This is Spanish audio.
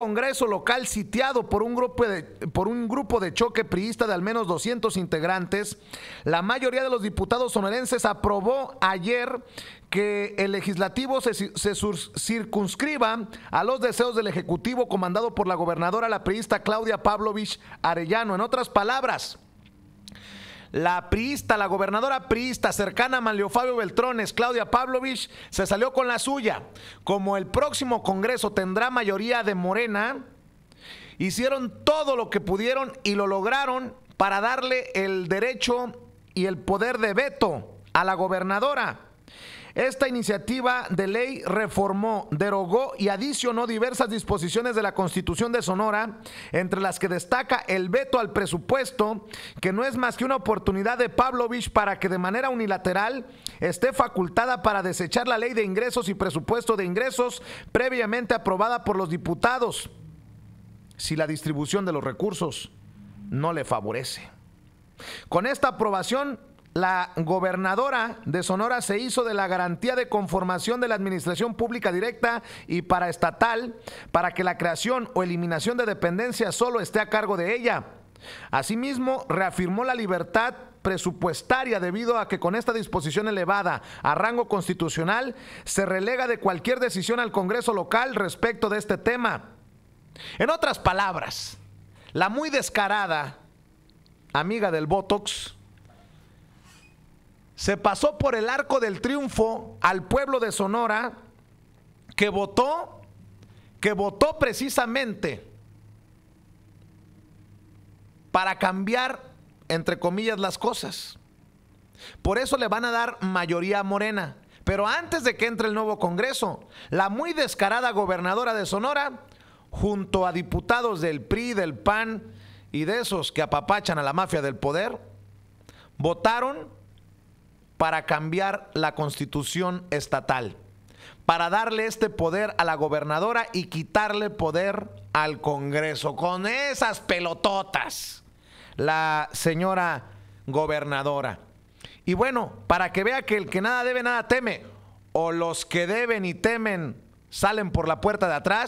Congreso local sitiado por un, grupo de, por un grupo de choque priista de al menos 200 integrantes, la mayoría de los diputados sonorenses aprobó ayer que el legislativo se, se circunscriba a los deseos del Ejecutivo comandado por la gobernadora la priista Claudia Pavlovich Arellano. En otras palabras, la priista, la gobernadora priista cercana a Manlio Fabio Beltrones, Claudia Pavlovich, se salió con la suya. Como el próximo Congreso tendrá mayoría de Morena, hicieron todo lo que pudieron y lo lograron para darle el derecho y el poder de veto a la gobernadora. Esta iniciativa de ley reformó, derogó y adicionó diversas disposiciones de la Constitución de Sonora, entre las que destaca el veto al presupuesto, que no es más que una oportunidad de Pavlovich para que de manera unilateral esté facultada para desechar la ley de ingresos y presupuesto de ingresos previamente aprobada por los diputados, si la distribución de los recursos no le favorece. Con esta aprobación la gobernadora de Sonora se hizo de la garantía de conformación de la administración pública directa y paraestatal para que la creación o eliminación de dependencias solo esté a cargo de ella. Asimismo, reafirmó la libertad presupuestaria debido a que con esta disposición elevada a rango constitucional se relega de cualquier decisión al Congreso local respecto de este tema. En otras palabras, la muy descarada amiga del Botox, se pasó por el arco del triunfo al pueblo de Sonora que votó, que votó precisamente para cambiar, entre comillas, las cosas. Por eso le van a dar mayoría Morena. Pero antes de que entre el nuevo Congreso, la muy descarada gobernadora de Sonora, junto a diputados del PRI, del PAN y de esos que apapachan a la mafia del poder, votaron para cambiar la constitución estatal, para darle este poder a la gobernadora y quitarle poder al Congreso. Con esas pelototas, la señora gobernadora. Y bueno, para que vea que el que nada debe, nada teme, o los que deben y temen salen por la puerta de atrás,